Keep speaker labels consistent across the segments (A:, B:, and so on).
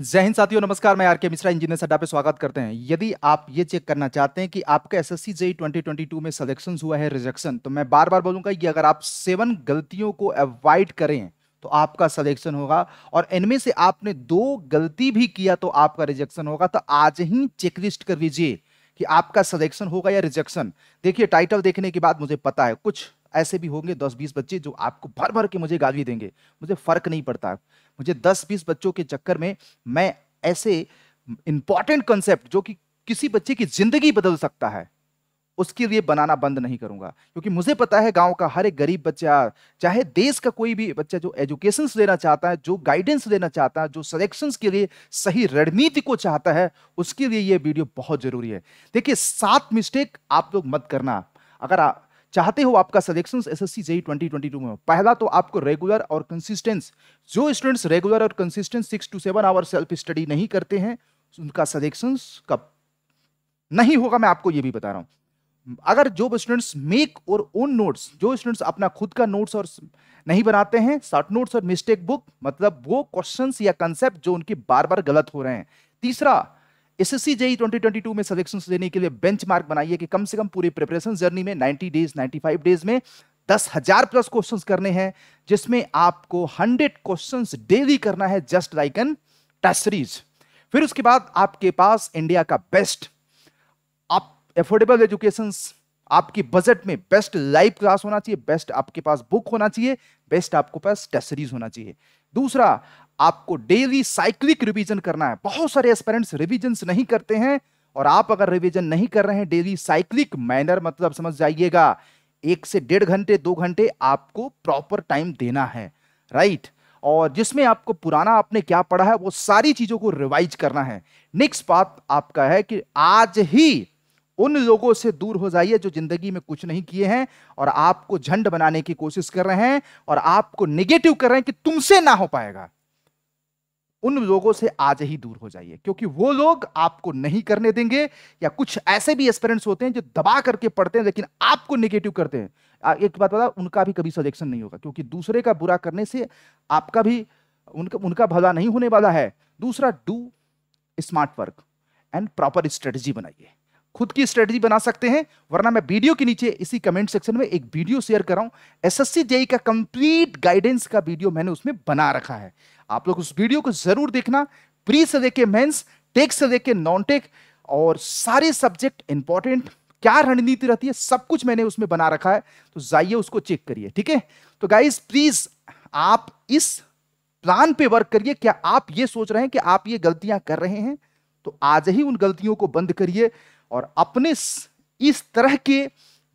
A: जय हिंद साथियों नमस्कार मैं आरके मिश्रा इंजीनियर अड्डा पे स्वागत करते हैं यदि आप ये चेक करना चाहते हैं कि आपके S S C JE twenty में सिलेक्शन हुआ है रिजेक्शन तो मैं बार बार बोलूंगा कि अगर आप सेवन गलतियों को अवॉइड करें तो आपका सिलेक्शन होगा और इनमें से आपने दो गलती भी किया तो आपका रिजेक्शन होगा तो आज ही चेकलिस्ट कर लीजिए कि आपका सिलेक्शन होगा या रिजेक्शन देखिए टाइटल देखने के बाद मुझे पता है कुछ ऐसे भी होंगे दस बीस बच्चे जो आपको भर भर के मुझे गाली देंगे मुझे फर्क नहीं पड़ता मुझे 10-20 बच्चों के चक्कर में मैं ऐसे इंपॉर्टेंट कंसेप्ट जो कि किसी बच्चे की जिंदगी बदल सकता है उसके लिए बनाना बंद नहीं करूंगा क्योंकि मुझे पता है गांव का हर एक गरीब बच्चा चाहे देश का कोई भी बच्चा जो एजुकेशन लेना चाहता है जो गाइडेंस लेना चाहता है जो सलेक्शन के लिए सही रणनीति को चाहता है उसके लिए ये वीडियो बहुत जरूरी है देखिए सात मिस्टेक आप लोग मत करना अगर आप चाहते हो आपका सिलेक्शन एस एस सी में पहला तो आपको रेगुलर और कंसिस्टेंस जो स्टूडेंट्स रेगुलर और consistence six to seven hour self study नहीं करते हैं उनका सिलेक्शन कब नहीं होगा मैं आपको ये भी बता रहा हूँ अगर जो स्टूडेंट्स मेक और ओन नोट्स जो स्टूडेंट्स अपना खुद का नोट्स और नहीं बनाते हैं शॉर्ट नोट्स और मिस्टेक बुक मतलब वो क्वेश्चंस या कंसेप्ट जो उनके बार बार गलत हो रहे हैं तीसरा एसएससी जेई 2022 में सजेशन देने के लिए बेंच मार्क बनाइए कि कम से कम पूरी प्रिपरेशन जर्नी में 90 डेज 95 डेज में दस हजार प्लस क्वेश्चंस करने हैं जिसमें आपको 100 क्वेश्चंस डेली करना है just like an test series फिर उसके बाद आपके पास इंडिया का बेस्ट आप एफोर्डेबल एजुकेशन आपकी बजट में बेस्ट लाइव क्लास होना चाहिए बेस्ट आपके पास बुक होना चाहिए बेस्ट आपके पास टेस्ट सीरीज होना चाहिए दूसरा आपको डेली साइक्लिक रिवीजन करना है बहुत सारे एस्पेरेंट्स रिविजन नहीं करते हैं और आप अगर रिवीजन नहीं कर रहे हैं डेली साइक्लिक मैनर मतलब समझ जाइएगा एक से डेढ़ घंटे दो घंटे आपको प्रॉपर टाइम देना है राइट और जिसमें आपको पुराना आपने क्या पढ़ा है वो सारी चीजों को रिवाइज करना है नेक्स्ट बात आपका है कि आज ही उन लोगों से दूर हो जाइए जो जिंदगी में कुछ नहीं किए हैं और आपको झंड बनाने की कोशिश कर रहे हैं और आपको निगेटिव कर रहे हैं कि तुमसे ना हो पाएगा उन लोगों से आज ही दूर हो जाइए क्योंकि वो लोग आपको नहीं करने देंगे या कुछ ऐसे भी एक्सपेरेंट्स होते हैं जो दबा करके पढ़ते हैं लेकिन आपको निगेटिव करते हैं एक बात बता उनका भी कभी सजेक्शन नहीं होगा क्योंकि दूसरे का बुरा करने से आपका भी उनका उनका भला नहीं होने वाला है दूसरा do smart work and proper strategy बनाइए खुद की स्ट्रेटजी बना सकते हैं वरना मैं वीडियो के नीचे इसी कमेंट सेक्शन में एक वीडियो शेयर कर रहा हूँ एसएससी जेई e का कंप्लीट गाइडेंस का वीडियो मैंने उसमें बना रखा है आप लोग उस वीडियो को जरूर देखना प्री से देखे मेन्स टेक से देखे नॉन टेक और सारे सब्जेक्ट इंपॉर्टेंट क्या रणनीति रहती है सब कुछ मैंने उसमें बना रखा है तो जाइए उसको चेक करिए ठीक है तो गाइज प्लीज आप इस प्लान पे वर्क करिए क्या आप ये सोच रहे हैं कि आप ये गलतियां कर रहे हैं तो आज ही उन गलतियों को बंद करिए और अपने इस तरह के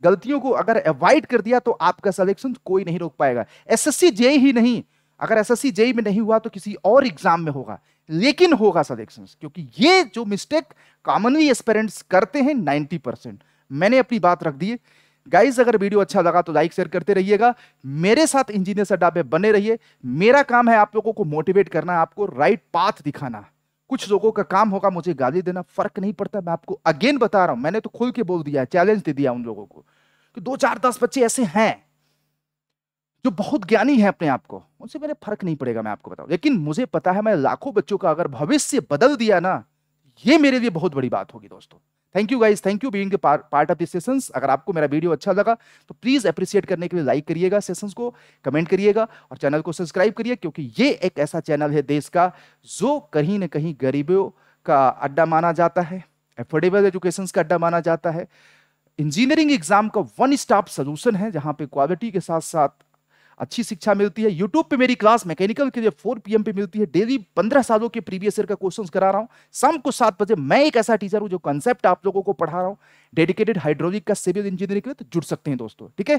A: गलतियों को अगर अवॉइड कर दिया तो आपका सिलेक्शन कोई नहीं रोक पाएगा एसएससी एस ही नहीं अगर एसएससी एस में नहीं हुआ तो किसी और एग्जाम में होगा लेकिन होगा सिलेक्शन क्योंकि ये जो मिस्टेक कॉमनली एस्पेरेंट्स करते हैं नाइन्टी परसेंट मैंने अपनी बात रख दी गाइज अगर वीडियो अच्छा लगा तो लाइक शेयर करते रहिएगा मेरे साथ इंजीनियर सड्डा पे बने रहिए मेरा काम है आप लोगों को मोटिवेट करना आपको राइट पाथ दिखाना कुछ लोगों का काम होगा मुझे गाली देना फर्क नहीं पड़ता मैं आपको अगेन बता रहा हूं मैंने तो खुल के बोल दिया चैलेंज दे दिया उन लोगों को कि दो चार दस बच्चे ऐसे हैं जो बहुत ज्ञानी है अपने आप को उनसे मेरे फर्क नहीं पड़ेगा मैं आपको बताऊं लेकिन मुझे पता है मैं लाखों बच्चों का अगर भविष्य बदल दिया ना ये मेरे लिए बहुत बड़ी बात होगी दोस्तों thank you guys thank you being part of this sessions अगर आपको मेरा वीडियो अच्छा लगा तो प्लीज़ अप्रिशिएट करने के लिए लाइक करिएगा सेशंस को कमेंट करिएगा और चैनल को सब्सक्राइब करिए क्योंकि ये एक ऐसा चैनल है देश का जो कहीं ना कहीं गरीबों का अड्डा माना जाता है एफोर्डेबल एजुकेशन का अड्डा माना जाता है इंजीनियरिंग एग्जाम का वन स्टॉप सोल्यूशन है जहाँ पे क्वालिटी के साथ साथ अच्छी शिक्षा मिलती है यूट्यूब पे मेरी क्लास मैकेनिकल के लिए फोर पीएम पे मिलती है डेली पंद्रह सालों के प्रीवियस ईयर का क्वेश्चंस करा रहा हूँ शाम को सात बजे मैं एक ऐसा टीचर हूँ जो कंसेप्ट आप लोगों को पढ़ा रहा हूँ डेडिकेटेड हाइड्रोलिक का सिविल इंजीनियरिंग के लिए तो जुड़ सकते हैं दोस्तों ठीक है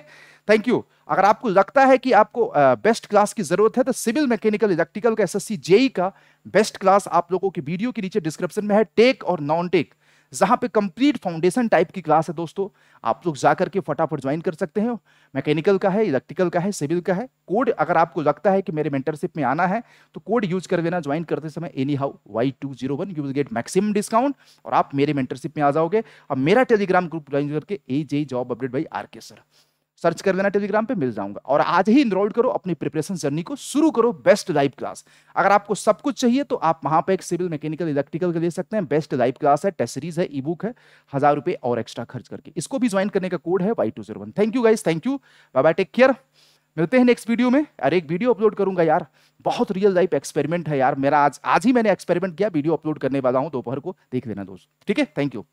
A: थैंक यू अगर आपको लगता है कि आपको बेस्ट क्लास की जरूरत है तो सिविल मैकेनिकल इलेक्ट्रिकल का एस एस e का बेस्ट क्लास आप लोगों की वीडियो के नीचे डिस्क्रिप्शन में है टेक और नॉन टेक जहां पे कंप्लीट फाउंडेशन टाइप की क्लास है दोस्तों आप लोग जाकर के फटाफट ज्वाइन कर सकते हैं मैकेनिकल का है इलेक्ट्रिकल का है सिविल का है कोड अगर आपको लगता है कि मेरे मेंटरशिप में आना है तो कोड यूज कर देना ज्वाइन करते समय any how Y two zero one you will get maximum discount और आप मेरे मेंटरशिप में आ जाओगे अब मेरा टेलीग्राम ग्रुप ज्वाइन करके A J job update by R K sir search कर लेना टेलीग्राम पे मिल जाऊंगा और आज ही इनरोल करो अपनी प्रिपरेशन जर्नी को शुरू करो बेस्ट लाइव क्लास अगर आपको सब कुछ चाहिए तो आप वहां पे एक सिविल मैकेनिकल इलेक्ट्रिकल का ले सकते हैं बेस्ट लाइव क्लास है टेस्ट सीरीज है ई है हजार रुपए और एक्स्ट्रा खर्च करके इसको भी ज्वाइन करने का कोड है Y thank you guys thank you bye take care मिलते हैं नेक्स्ट वीडियो में यार एक वीडियो अपलोड करूंगा यार बहुत रियल लाइफ एक्सपेरिमेंट है यार मेरा आज आज ही मैंने एक्सपेरिमेंट किया वीडियो अपलोड करने वाला हूँ दोपहर को देख लेना दोस्त ठीक है थैंक यू